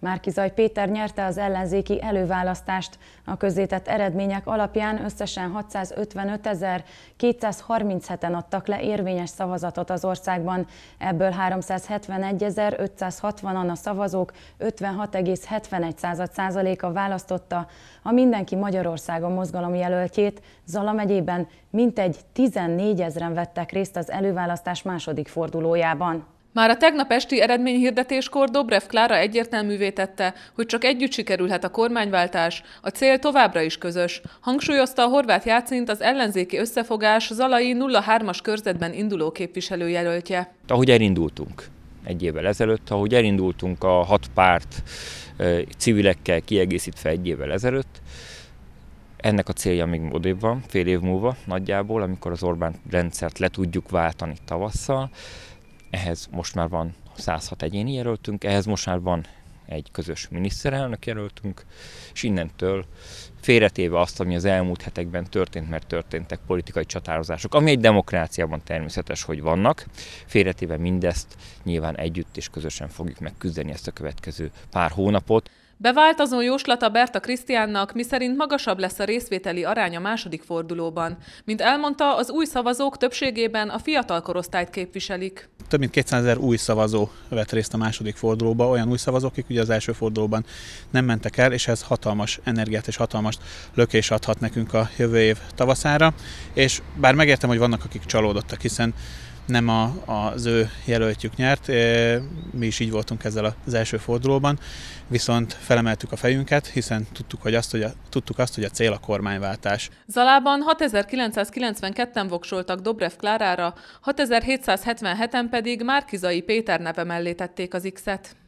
Márkizaj Péter nyerte az ellenzéki előválasztást. A közzétett eredmények alapján összesen 655.237-en adtak le érvényes szavazatot az országban. Ebből 371.560-an a szavazók 56,71%-a választotta a Mindenki Magyarországon mozgalom jelöltjét. Zala megyében mintegy 14 ezeren vettek részt az előválasztás második fordulójában. Már a tegnap esti eredményhirdetéskor Dobrev Klára egyértelművé tette, hogy csak együtt sikerülhet a kormányváltás, a cél továbbra is közös. Hangsúlyozta a horvát játszint az ellenzéki összefogás Zalai 03-as körzetben induló képviselőjelöltje. Ahogy elindultunk egy évvel ezelőtt, ahogy elindultunk a hat párt civilekkel kiegészítve egy évvel ezelőtt, ennek a célja még modébb van, fél év múlva nagyjából, amikor az Orbán rendszert le tudjuk váltani tavasszal, ehhez most már van 106 egyéni jelöltünk, ehhez most már van egy közös miniszterelnök jelöltünk, és innentől félretéve azt, ami az elmúlt hetekben történt, mert történtek politikai csatározások, ami egy demokráciában természetes, hogy vannak, félretéve mindezt nyilván együtt és közösen fogjuk megküzdeni ezt a következő pár hónapot. Bevált azon jóslata Berta Krisztiánnak, miszerint magasabb lesz a részvételi arány a második fordulóban. Mint elmondta, az új szavazók többségében a fiatal korosztályt képviselik. Több mint 200 ezer új szavazó vett részt a második fordulóba, olyan új szavazók, akik ugye az első fordulóban nem mentek el, és ez hatalmas energiát és hatalmas lökés adhat nekünk a jövő év tavaszára. És bár megértem, hogy vannak, akik csalódottak, hiszen nem a, az ő jelöltjük nyert. Mi is így voltunk ezzel az első fordulóban, viszont felemeltük a fejünket, hiszen tudtuk, hogy azt, hogy a, tudtuk azt, hogy a cél a kormányváltás. Zalában 6992-en voksoltak Dobrev Klárára, 6777-en pedig Márkizai Péter neve mellé tették az X-et.